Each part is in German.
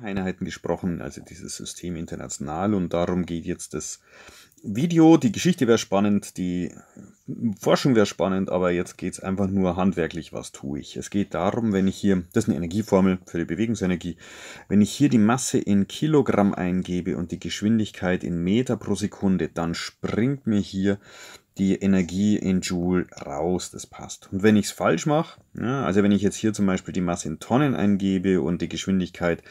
Einheiten gesprochen, also dieses System international und darum geht jetzt das Video. Die Geschichte wäre spannend, die Forschung wäre spannend, aber jetzt geht es einfach nur handwerklich, was tue ich. Es geht darum, wenn ich hier, das ist eine Energieformel für die Bewegungsenergie, wenn ich hier die Masse in Kilogramm eingebe und die Geschwindigkeit in Meter pro Sekunde, dann springt mir hier die Energie in Joule raus. Das passt. Und wenn ich es falsch mache, ja, also wenn ich jetzt hier zum Beispiel die Masse in Tonnen eingebe und die Geschwindigkeit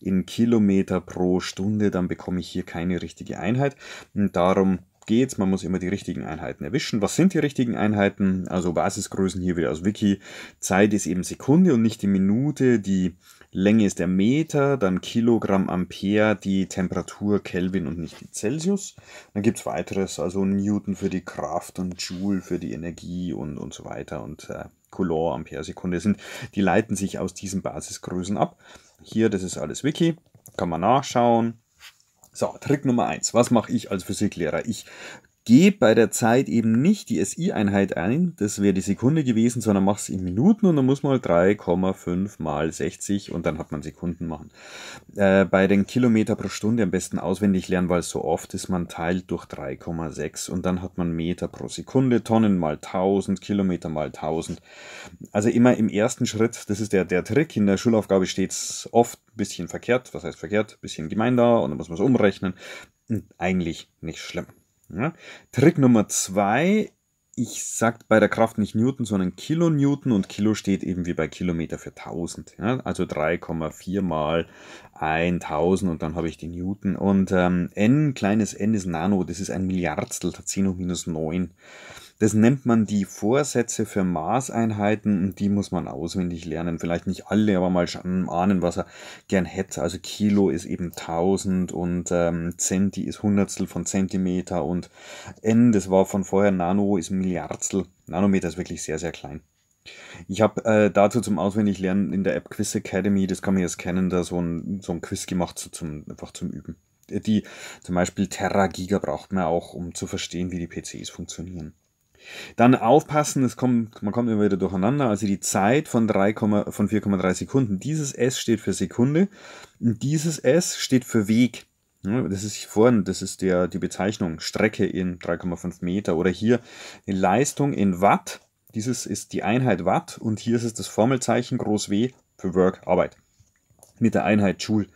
in Kilometer pro Stunde, dann bekomme ich hier keine richtige Einheit. Und darum geht's. Man muss immer die richtigen Einheiten erwischen. Was sind die richtigen Einheiten? Also Basisgrößen hier wieder aus Wiki. Zeit ist eben Sekunde und nicht die Minute. Die Länge ist der Meter, dann Kilogramm Ampere, die Temperatur Kelvin und nicht die Celsius. Dann gibt es weiteres, also Newton für die Kraft und Joule für die Energie und, und so weiter und äh, Coulomb Ampere Sekunde sind. Die leiten sich aus diesen Basisgrößen ab. Hier, das ist alles Wiki. Kann man nachschauen so, Trick Nummer eins. Was mache ich als Physiklehrer? Ich Gebe bei der Zeit eben nicht die SI-Einheit ein, das wäre die Sekunde gewesen, sondern mach es in Minuten und dann muss man 3,5 halt mal 60 und dann hat man Sekunden machen. Äh, bei den Kilometer pro Stunde am besten auswendig lernen, weil so oft ist man teilt durch 3,6 und dann hat man Meter pro Sekunde, Tonnen mal 1000, Kilometer mal 1000. Also immer im ersten Schritt, das ist der, der Trick, in der Schulaufgabe steht es oft ein bisschen verkehrt, was heißt verkehrt, ein bisschen gemein da und dann muss man es umrechnen. Hm, eigentlich nicht schlimm. Ja. Trick Nummer zwei, ich sage bei der Kraft nicht Newton, sondern Kilonewton und Kilo steht eben wie bei Kilometer für 1000. Ja. Also 3,4 mal 1000 und dann habe ich die Newton. Und ähm, n, kleines n ist Nano, das ist ein Milliardstel, 10 hoch minus 9. Das nennt man die Vorsätze für Maßeinheiten und die muss man auswendig lernen. Vielleicht nicht alle, aber mal mm, ahnen, was er gern hätte. Also Kilo ist eben 1000 und ähm, Zenti ist Hundertstel von Zentimeter und N, das war von vorher Nano, ist Milliardstel. Nanometer ist wirklich sehr, sehr klein. Ich habe äh, dazu zum Auswendiglernen in der App Quiz Academy, das kann man jetzt kennen, da so ein, so ein Quiz gemacht, so zum, einfach zum Üben. Äh, die zum Beispiel Terra Giga braucht man auch, um zu verstehen, wie die PCs funktionieren. Dann aufpassen, es kommt, man kommt immer wieder durcheinander. Also die Zeit von, 3, von 4,3 Sekunden. Dieses S steht für Sekunde und dieses S steht für Weg. Das ist vorhin, das ist der, die Bezeichnung Strecke in 3,5 Meter oder hier Leistung in Watt. Dieses ist die Einheit Watt und hier ist es das Formelzeichen groß W für Work, Arbeit. Mit der Einheit Joule.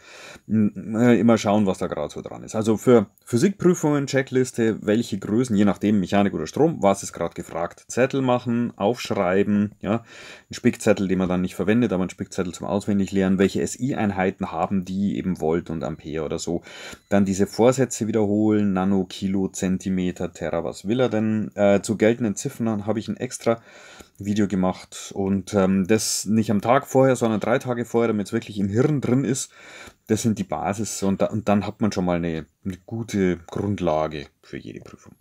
Hm, äh, immer schauen, was da gerade so dran ist. Also für Physikprüfungen, Checkliste, welche Größen, je nachdem Mechanik oder Strom, was ist gerade gefragt. Zettel machen, aufschreiben, ja, ein Spickzettel, den man dann nicht verwendet, aber ein Spickzettel zum Auswendiglernen, welche SI-Einheiten haben die eben Volt und Ampere oder so. Dann diese Vorsätze wiederholen, Nano, Kilo, Zentimeter, Terra, was will er denn? Äh, zu geltenden Ziffern habe ich ein extra Video gemacht und ähm, das nicht am Tag vorher, sondern drei Tage vorher, damit es wirklich im Hirn drin ist, das sind die Basis und, da, und dann hat man schon mal eine, eine gute Grundlage für jede Prüfung.